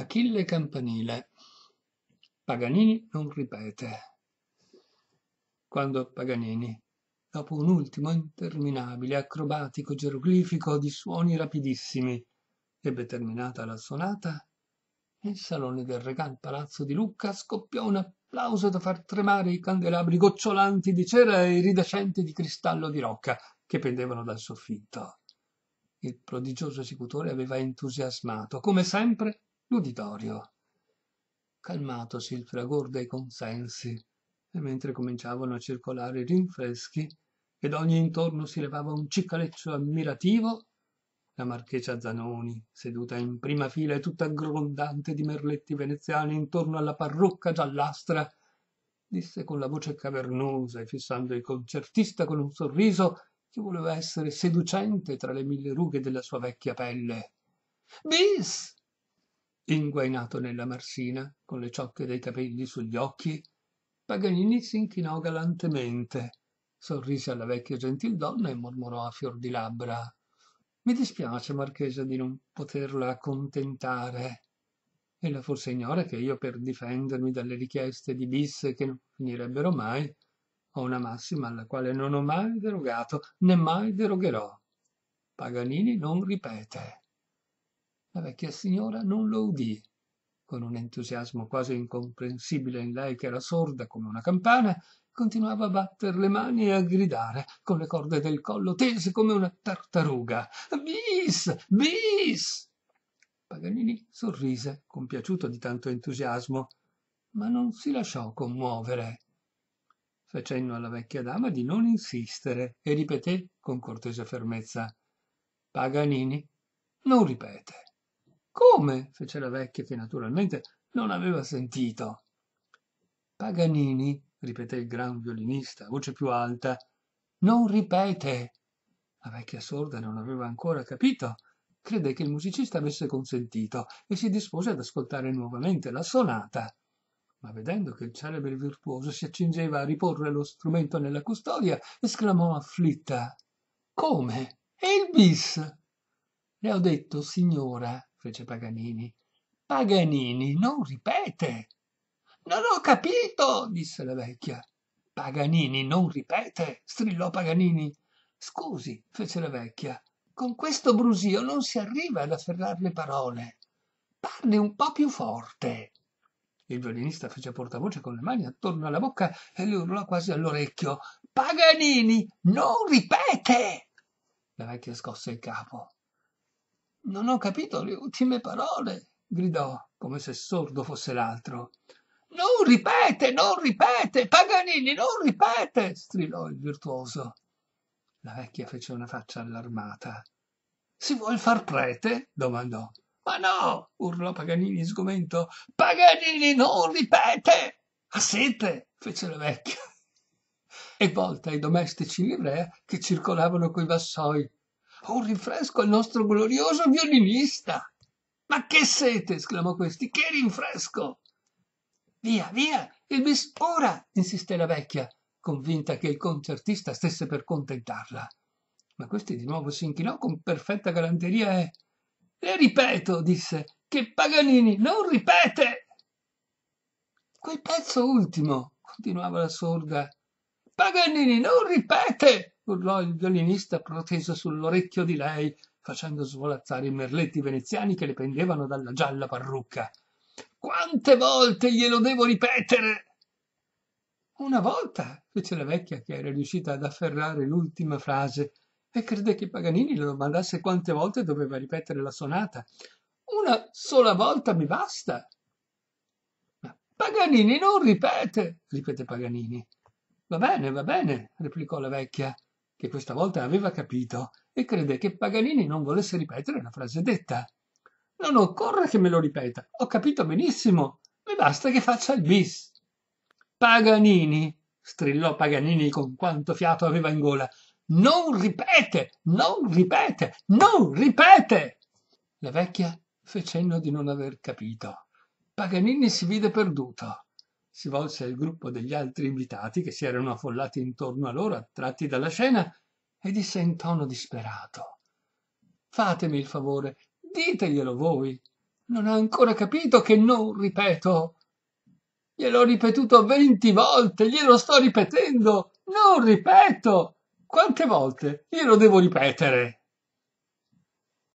Achille Campanile. Paganini non ripete. Quando Paganini, dopo un ultimo interminabile, acrobatico geroglifico di suoni rapidissimi, ebbe terminata la sonata, nel salone del Regal Palazzo di Lucca scoppiò un applauso da far tremare i candelabri gocciolanti di cera e iridescenti di cristallo di rocca che pendevano dal soffitto. Il prodigioso esecutore aveva entusiasmato, come sempre, l'uditorio. Calmatosi il fragor dei consensi, e mentre cominciavano a circolare i rinfreschi, ed ogni intorno si levava un ciccaleccio ammirativo, la marchesa Zanoni, seduta in prima fila e tutta grondante di merletti veneziani intorno alla parrucca giallastra, disse con la voce cavernosa e fissando il concertista con un sorriso che voleva essere seducente tra le mille rughe della sua vecchia pelle. Bis! inguainato nella marsina, con le ciocche dei capelli sugli occhi, Paganini si inchinò galantemente, sorrise alla vecchia gentildonna e mormorò a fior di labbra. Mi dispiace, Marchesa, di non poterla accontentare. E la ignora che io, per difendermi dalle richieste di bis che non finirebbero mai, ho una massima alla quale non ho mai derogato, né mai derogherò. Paganini non ripete la vecchia signora non lo udì. Con un entusiasmo quasi incomprensibile in lei che era sorda come una campana, continuava a batter le mani e a gridare, con le corde del collo tese come una tartaruga. Bis! Bis! Paganini sorrise, compiaciuto di tanto entusiasmo, ma non si lasciò commuovere. Facendo alla vecchia dama di non insistere e ripeté con cortese fermezza: Paganini non ripete come fece la vecchia che naturalmente non aveva sentito paganini ripeté il gran violinista a voce più alta non ripete la vecchia sorda non aveva ancora capito crede che il musicista avesse consentito e si dispose ad ascoltare nuovamente la sonata ma vedendo che il celebre virtuoso si accingeva a riporre lo strumento nella custodia esclamò afflitta come e il bis le ho detto signora fece paganini paganini non ripete non ho capito disse la vecchia paganini non ripete strillò paganini scusi fece la vecchia con questo brusio non si arriva ad afferrar le parole parli un po più forte il violinista fece portavoce con le mani attorno alla bocca e le urlò quasi all'orecchio paganini non ripete la vecchia scosse il capo non ho capito le ultime parole gridò come se sordo fosse l'altro non ripete non ripete paganini non ripete strillò il virtuoso la vecchia fece una faccia allarmata si vuol far prete domandò ma no urlò paganini sgomento paganini non ripete ha sete fece la vecchia e volta ai domestici in livrea che circolavano coi vassoi un rinfresco al nostro glorioso violinista. Ma che sete! esclamò questi. Che rinfresco! Via, via! Il bis ora! insisté la vecchia, convinta che il concertista stesse per contentarla. Ma questi di nuovo si inchinò con perfetta galanteria e. Le ripeto, disse, che Paganini non ripete! Quel pezzo ultimo, continuava la sorda. Paganini non ripete! urlò il violinista proteso sull'orecchio di lei facendo svolazzare i merletti veneziani che le pendevano dalla gialla parrucca quante volte glielo devo ripetere una volta fece la vecchia che era riuscita ad afferrare l'ultima frase e crede che paganini le domandasse quante volte doveva ripetere la sonata una sola volta mi basta paganini non ripete ripete paganini va bene va bene replicò la vecchia che questa volta aveva capito e crede che Paganini non volesse ripetere la frase detta. Non occorre che me lo ripeta, ho capito benissimo, mi basta che faccia il bis. Paganini, strillò Paganini con quanto fiato aveva in gola, non ripete, non ripete, non ripete. La vecchia fe cenno di non aver capito. Paganini si vide perduto si volse al gruppo degli altri invitati che si erano affollati intorno a loro, attratti dalla scena, e disse in tono disperato Fatemi il favore, diteglielo voi. Non ha ancora capito che non ripeto. Gliel'ho ripetuto venti volte, glielo sto ripetendo. Non ripeto. Quante volte glielo devo ripetere?